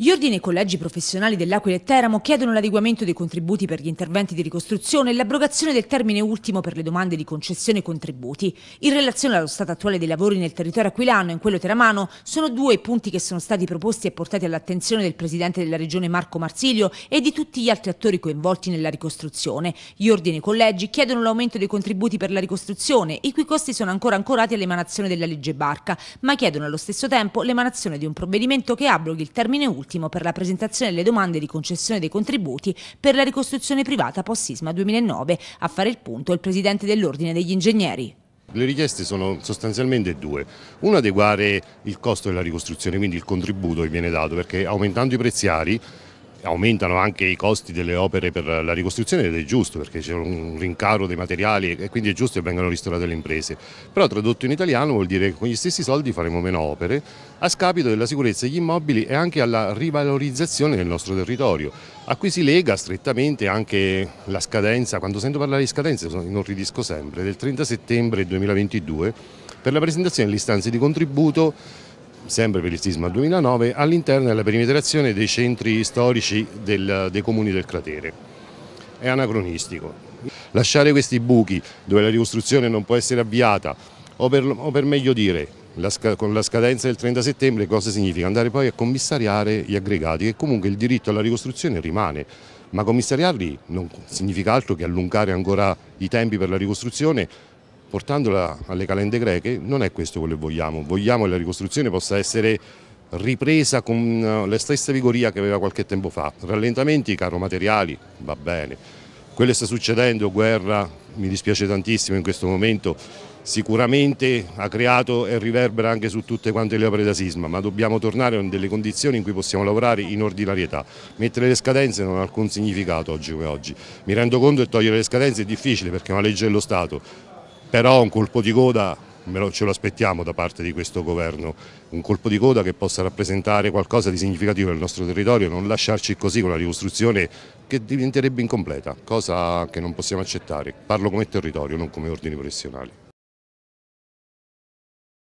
Gli ordini e collegi professionali dell'Aquila e Teramo chiedono l'adeguamento dei contributi per gli interventi di ricostruzione e l'abrogazione del termine ultimo per le domande di concessione e contributi. In relazione allo stato attuale dei lavori nel territorio aquilano e in quello teramano, sono due i punti che sono stati proposti e portati all'attenzione del Presidente della Regione Marco Marsilio e di tutti gli altri attori coinvolti nella ricostruzione. Gli ordini e collegi chiedono l'aumento dei contributi per la ricostruzione, i cui costi sono ancora ancorati all'emanazione della legge Barca, ma chiedono allo stesso tempo l'emanazione di un provvedimento che abroghi il termine ultimo ultimo per la presentazione delle domande di concessione dei contributi per la ricostruzione privata post-sisma 2009. A fare il punto il presidente dell'Ordine degli Ingegneri. Le richieste sono sostanzialmente due. Una adeguare il costo della ricostruzione, quindi il contributo che viene dato, perché aumentando i preziari aumentano anche i costi delle opere per la ricostruzione ed è giusto perché c'è un rincaro dei materiali e quindi è giusto che vengano ristorate le imprese. Però tradotto in italiano vuol dire che con gli stessi soldi faremo meno opere a scapito della sicurezza degli immobili e anche alla rivalorizzazione del nostro territorio, a cui si lega strettamente anche la scadenza, quando sento parlare di scadenze inorridisco sempre, del 30 settembre 2022 per la presentazione delle istanze di contributo sempre per il sisma 2009, all'interno della perimetrazione dei centri storici del, dei comuni del cratere. È anacronistico. Lasciare questi buchi dove la ricostruzione non può essere avviata, o per, o per meglio dire, la, con la scadenza del 30 settembre, cosa significa? Andare poi a commissariare gli aggregati, che comunque il diritto alla ricostruzione rimane, ma commissariarli non significa altro che allungare ancora i tempi per la ricostruzione portandola alle calende greche non è questo quello che vogliamo, vogliamo che la ricostruzione possa essere ripresa con eh, la stessa vigoria che aveva qualche tempo fa, rallentamenti, caro materiali, va bene, quello che sta succedendo, guerra, mi dispiace tantissimo in questo momento, sicuramente ha creato e riverbera anche su tutte quante le opere da sisma, ma dobbiamo tornare a delle condizioni in cui possiamo lavorare in ordinarietà. Mettere le scadenze non ha alcun significato oggi come oggi. Mi rendo conto che togliere le scadenze è difficile perché è una legge dello Stato, però un colpo di coda ce lo aspettiamo da parte di questo governo, un colpo di coda che possa rappresentare qualcosa di significativo nel nostro territorio, non lasciarci così con la ricostruzione che diventerebbe incompleta, cosa che non possiamo accettare. Parlo come territorio, non come ordini professionali.